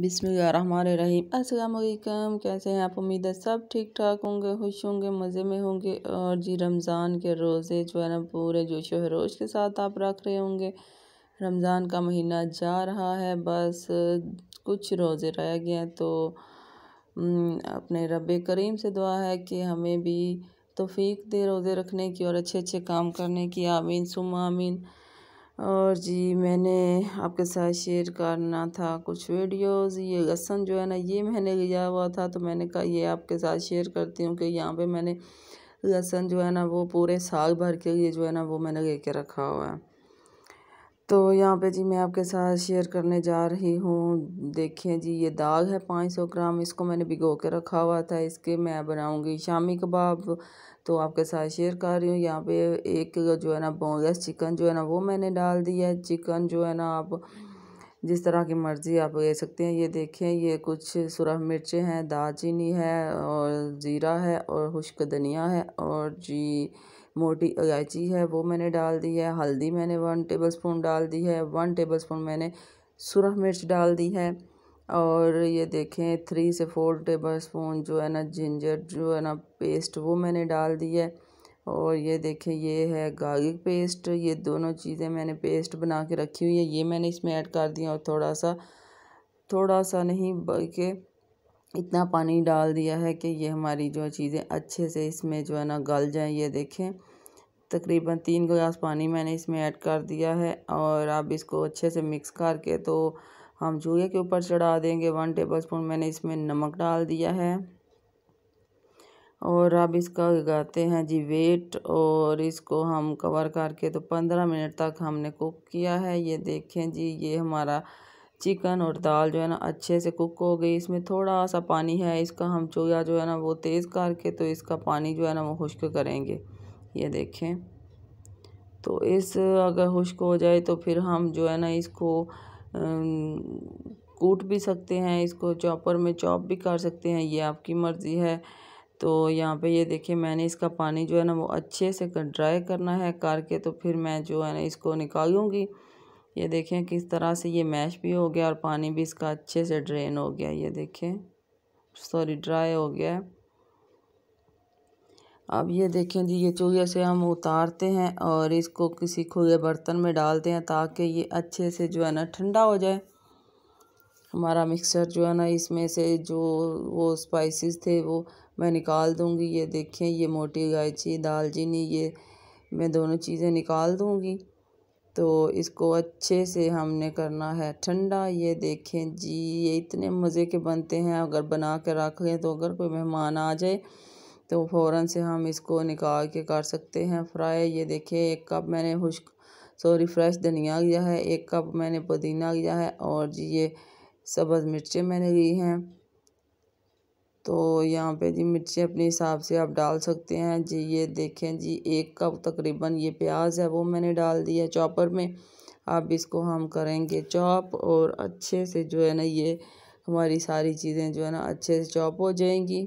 बिसमीम असलकम कैसे हैं आप उम्मीद है सब ठीक ठाक होंगे खुश होंगे मज़े में होंगे और जी रमज़ान के रोज़े जो है ना पूरे जोश हरोश के साथ आप रख रहे होंगे रमज़ान का महीना जा रहा है बस कुछ रोज़े रह गए हैं तो अपने रब करीम से दुआ है कि हमें भी तोफ़ी दे रोज़े रखने की और अच्छे अच्छे काम करने की आमीन सुम आमीन और जी मैंने आपके साथ शेयर करना था कुछ वीडियोस ये लहसन जो है ना ये मैंने लिया हुआ था तो मैंने कहा ये आपके साथ शेयर करती हूँ कि यहाँ पे मैंने लहसन जो है ना वो पूरे साल भर के लिए जो है ना वो मैंने लेके रखा हुआ है तो यहाँ पे जी मैं आपके साथ शेयर करने जा रही हूँ देखिए जी ये दाग है पाँच सौ ग्राम इसको मैंने भिगो के रखा हुआ था इसके मैं बनाऊँगी शामी कबाब तो आपके साथ शेयर कर रही हूँ यहाँ पे एक जो है ना बोनलेस चिकन जो है ना वो मैंने डाल दिया है चिकन जो है ना आप जिस तरह की मर्ज़ी आप ले सकते हैं ये देखें ये कुछ सुरख मिर्चें हैं दालचीनी है और ज़ीरा है और खुश्क धनिया है और जी मोटी इलायची है वो मैंने डाल दी है हल्दी मैंने वन टेबल स्पून डाल दी है वन टेबल स्पून मैंने सुरख मिर्च डाल दी है और ये देखें थ्री से फोर टेबल स्पून जो है ना जिंजर जो है ना पेस्ट वो मैंने डाल दी है और ये देखें ये है गार्लिक पेस्ट ये दोनों चीज़ें मैंने पेस्ट बना के रखी हुई है ये मैंने इसमें ऐड कर दिया और थोड़ा सा थोड़ा सा नहीं बल्कि इतना पानी डाल दिया है कि ये हमारी जो चीज़ें अच्छे से इसमें जो है ना गल जाएँ ये देखें तकरीबन तीन गिलास पानी मैंने इसमें ऐड कर दिया है और आप इसको अच्छे से मिक्स करके तो हम चूहे के ऊपर चढ़ा देंगे वन टेबल स्पून मैंने इसमें नमक डाल दिया है और अब इसका लगाते हैं जी वेट और इसको हम कवर करके तो पंद्रह मिनट तक हमने कुक किया है ये देखें जी ये हमारा चिकन और दाल जो है ना अच्छे से कुक हो गई इसमें थोड़ा सा पानी है इसका हम चूल्हा जो है ना वो तेज़ करके तो इसका पानी जो है ना वो खुश्क करेंगे ये देखें तो इस अगर खुश्क हो जाए तो फिर हम जो है ना इसको कूट भी सकते हैं इसको चॉपर में चॉप भी कर सकते हैं ये आपकी मर्ज़ी है तो यहाँ पे ये देखिए मैंने इसका पानी जो है ना वो अच्छे से कर ड्राई करना है करके तो फिर मैं जो है ना इसको निकालूँगी ये देखें किस तरह से ये मैश भी हो गया और पानी भी इसका अच्छे से ड्रेन हो गया ये देखें सॉरी ड्राई हो गया अब ये देखें जी ये चूहे से हम उतारते हैं और इसको किसी खुले बर्तन में डालते हैं ताकि ये अच्छे से जो है ना ठंडा हो जाए हमारा मिक्सर जो है ना इसमें से जो वो स्पाइसेस थे वो मैं निकाल दूँगी ये देखें ये मोटी इलायची दालचीनी ये मैं दोनों चीज़ें निकाल दूंगी तो इसको अच्छे से हमने करना है ठंडा ये देखें जी ये इतने मज़े के बनते हैं अगर बना के रख लें तो अगर कोई मेहमान आ जाए तो फ़ौरन से हम इसको निकाल के कर सकते हैं फ्राई ये देखिए एक कप मैंने खुश्क सॉरी फ्रेश धनिया लिया है एक कप मैंने पुदीना लिया है और जी ये सब्ज़ मिर्चें मैंने ली हैं तो यहाँ पे जी मिर्चें अपने हिसाब से आप डाल सकते हैं जी ये देखें जी एक कप तकरीबन ये प्याज है वो मैंने डाल दिया है चॉपर में अब इसको हम करेंगे चॉप और अच्छे से जो है ना ये हमारी सारी चीज़ें जो है ना अच्छे से चॉप हो जाएंगी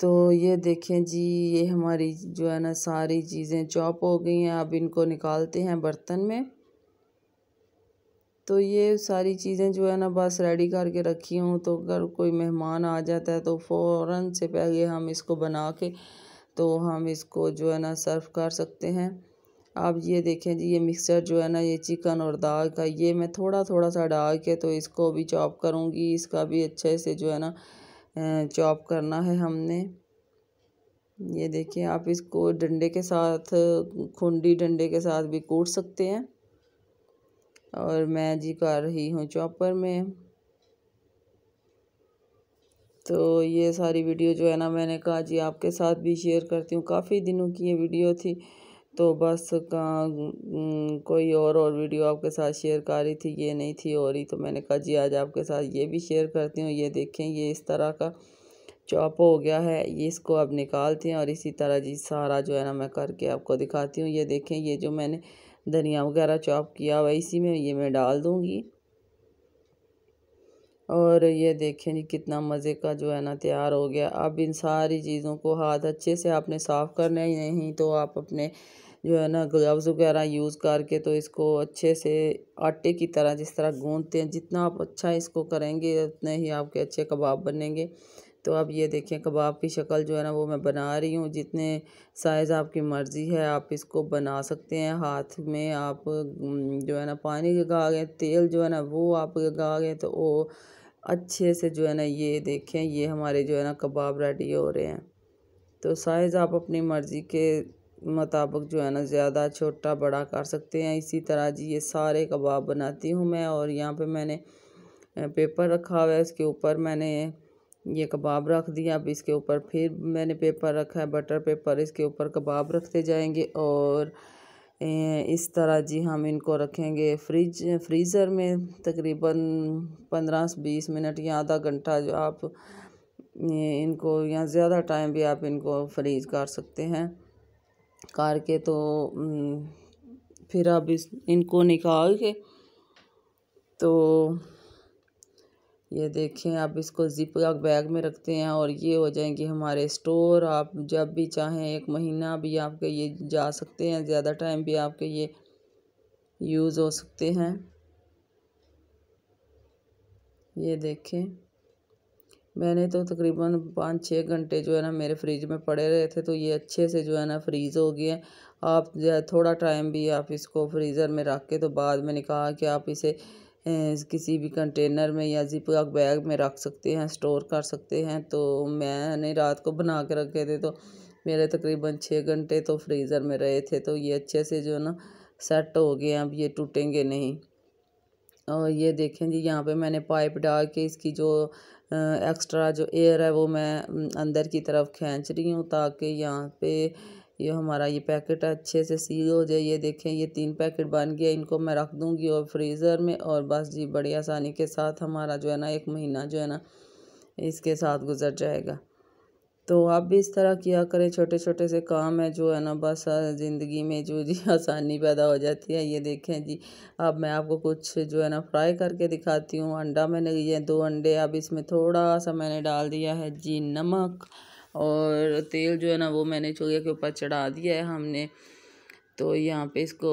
तो ये देखें जी ये हमारी जो है ना सारी चीज़ें चॉप हो गई हैं अब इनको निकालते हैं बर्तन में तो ये सारी चीज़ें जो है ना बस रेडी करके रखी हूँ तो अगर कोई मेहमान आ जाता है तो फ़ौर से पहले हम इसको बना के तो हम इसको जो है ना सर्व कर सकते हैं आप ये देखें जी ये मिक्सचर जो है ना ये चिकन और दाल का ये मैं थोड़ा थोड़ा सा डाल के तो इसको भी चॉप करूँगी इसका भी अच्छे से जो है ना चॉप करना है हमने ये देखिए आप इसको डंडे के साथ खुंडी डंडे के साथ भी कूट सकते हैं और मैं जी कर रही हूँ चॉपर में तो ये सारी वीडियो जो है ना मैंने कहा जी आपके साथ भी शेयर करती हूँ काफ़ी दिनों की ये वीडियो थी तो बस का कोई और और वीडियो आपके साथ शेयर कर रही थी ये नहीं थी और ही तो मैंने कहा जी आज आपके साथ ये भी शेयर करती हूँ ये देखें ये इस तरह का चॉप हो गया है ये इसको अब निकालते हैं और इसी तरह जी सारा जो है ना मैं करके आपको दिखाती हूँ ये देखें ये जो मैंने धनिया वगैरह चॉप किया हुआ इसी में ये मैं डाल दूँगी और ये देखें जी कितना मज़े का जो है ना तैयार हो गया अब इन सारी चीज़ों को हाथ अच्छे से आपने साफ़ करना ही नहीं तो आप अपने जो है ना ग्लव्स वगैरह यूज़ करके तो इसको अच्छे से आटे की तरह जिस तरह गूंदते हैं जितना आप अच्छा इसको करेंगे उतने ही आपके अच्छे कबाब बनेंगे तो आप ये देखें कबाब की शक्ल जो है ना वो मैं बना रही हूँ जितने साइज़ आपकी मर्ज़ी है आप इसको बना सकते हैं हाथ में आप जो है ना पानी लगा गए तेल जो है ना वो आप लगा गए तो वो अच्छे से जो है ना ये देखें ये हमारे जो है ना कबाब रेडी हो रहे हैं तो साइज़ आप अपनी मर्ज़ी के मुताबिक जो है ना ज़्यादा छोटा बड़ा कर सकते हैं इसी तरह जी ये सारे कबाब बनाती हूँ मैं और यहाँ पे मैंने पेपर रखा हुआ है इसके ऊपर मैंने ये कबाब रख दिया अब इसके ऊपर फिर मैंने पेपर रखा है बटर पेपर इसके ऊपर कबाब रखते जाएंगे और इस तरह जी हम इनको रखेंगे फ्रिज फ्रीज़र में तकरीबन पंद्रह से बीस मिनट या आधा घंटा जो आप इनको या ज़्यादा टाइम भी आप इनको फ्रीज कर सकते हैं कार के तो फिर अब इस इनको निकाल के तो ये देखें आप इसको जिप बैग में रखते हैं और ये हो जाएंगे हमारे स्टोर आप जब भी चाहें एक महीना भी आपके ये जा सकते हैं ज़्यादा टाइम भी आपके ये यूज़ हो सकते हैं ये देखें मैंने तो तकरीबन पाँच छः घंटे जो है ना मेरे फ्रिज में पड़े रहे थे तो ये अच्छे से जो है ना फ्रीज़ हो गए आप थोड़ा टाइम भी आप इसको फ्रीज़र में रख के तो बाद में कहा कि आप इसे किसी भी कंटेनर में या जिप बैग में रख सकते हैं स्टोर कर सकते हैं तो मैंने रात को बना के रखे थे तो मेरे तकरीबन छः घंटे तो फ्रीज़र में रहे थे तो ये अच्छे से जो है ना सेट हो गए अब ये टूटेंगे नहीं और ये देखें जी यहाँ पे मैंने पाइप डाल के इसकी जो एक्स्ट्रा जो एयर है वो मैं अंदर की तरफ खींच रही हूँ ताकि यहाँ पे ये हमारा ये पैकेट अच्छे से सील हो जाए ये देखें ये तीन पैकेट बन गया इनको मैं रख दूँगी और फ्रीज़र में और बस जी बड़ी आसानी के साथ हमारा जो है ना एक महीना जो है ना इसके साथ गुजर जाएगा तो आप भी इस तरह किया करें छोटे छोटे से काम है जो है ना बस ज़िंदगी में जो जी आसानी पैदा हो जाती है ये देखें जी अब मैं आपको कुछ जो है ना फ्राई करके दिखाती हूँ अंडा मैंने ये दो अंडे अब इसमें थोड़ा सा मैंने डाल दिया है जी नमक और तेल जो है ना वो मैंने चूल्हे के ऊपर चढ़ा दिया है हमने तो यहाँ पे इसको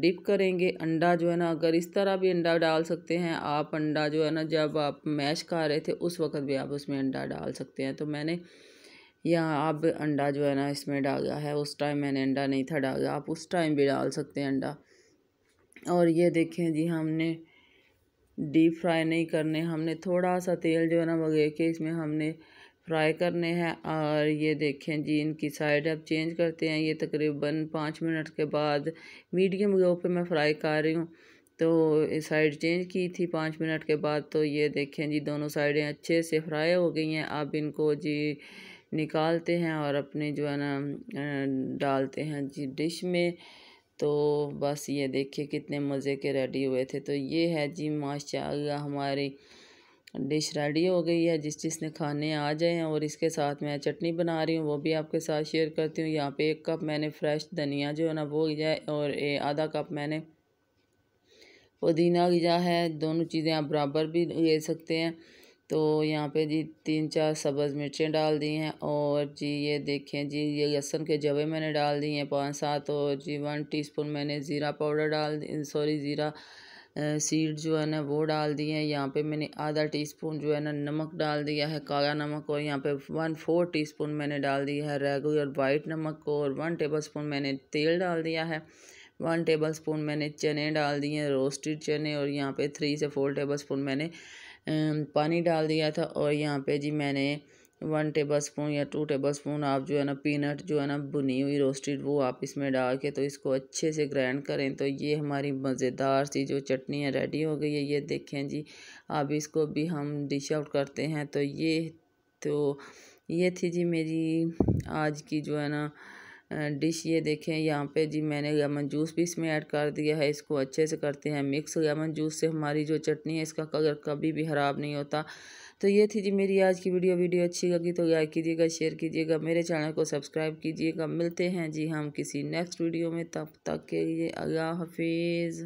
डिप करेंगे अंडा जो है ना अगर इस तरह भी अंडा डाल सकते हैं आप अंडा जो है ना जब आप मैश खा रहे थे उस वक्त भी आप उसमें अंडा डाल सकते हैं तो मैंने या अब अंडा जो है ना इसमें डाला है उस टाइम मैंने अंडा नहीं था डाला आप उस टाइम भी डाल सकते हैं अंडा और ये देखें जी हमने डीप फ्राई नहीं करने हमने थोड़ा सा तेल जो है ना बगे के इसमें हमने फ्राई करने हैं और ये देखें जी इनकी साइड अब चेंज करते हैं ये तकरीबन पाँच मिनट के बाद मीडियम लो पे मैं फ्राई कर रही हूँ तो साइड चेंज की थी पाँच मिनट के बाद तो ये देखें जी दोनों साइडें अच्छे से फ्राई हो गई हैं अब इनको जी निकालते हैं और अपने जो है ना डालते हैं जी डिश में तो बस ये देखिए कितने मज़े के रेडी हुए थे तो ये है जी माशाल्लाह हमारी डिश रेडी हो गई है जिस जिसने खाने आ जाए हैं और इसके साथ मैं चटनी बना रही हूँ वो भी आपके साथ शेयर करती हूँ यहाँ पे एक कप मैंने फ्रेश धनिया जो है ना वो लिया है और आधा कप मैंने पुदीना लिया है दोनों चीज़ें आप बराबर भी ले सकते हैं तो यहाँ पे जी तीन चार सब्ज़ मिर्चें डाल दी हैं और जी ये देखें जी ये लहसन के जवे मैंने डाल दी हैं पाँच सात और जी वन टीस्पून मैंने ज़ीरा पाउडर डाल सॉरी ज़ीरा सीड जो है ना वो डाल दी है यहाँ पे मैंने आधा टीस्पून जो है ना नमक डाल दिया है काला नमक और यहाँ पे वन फोर टीस्पून मैंने डाल दिया है रेगुलर वाइट नमक को और वन टेबलस्पून मैंने तेल डाल दिया है वन टेबल स्पून मैंने चने डाल दिए हैं रोस्टेड चने और यहाँ पे थ्री से फोर टेबल स्पून मैंने पानी डाल दिया था और यहाँ पे जी मैंने वन टेबल स्पून या टू टेबल स्पून आप जो है ना पीनट जो है ना बुनी हुई रोस्टेड वो आप इसमें डाल के तो इसको अच्छे से ग्राइंड करें तो ये हमारी मज़ेदार सी जो चटनी है रेडी हो गई है ये देखें जी अब इसको भी हम डिश आउट करते हैं तो ये तो ये थी जी मेरी आज की जो है ना डिश ये देखें यहाँ पे जी मैंने लेमन जूस भी इसमें ऐड कर दिया है इसको अच्छे से करते हैं मिक्स लेमन जूस से हमारी जो चटनी है इसका कलर कभी भी ख़राब नहीं होता तो ये थी जी मेरी आज की वीडियो वीडियो अच्छी लगी तो लाइक कीजिएगा शेयर कीजिएगा मेरे चैनल को सब्सक्राइब कीजिएगा मिलते हैं जी हम किसी नेक्स्ट वीडियो में तब तक के लिए अल्लाह हाफिज़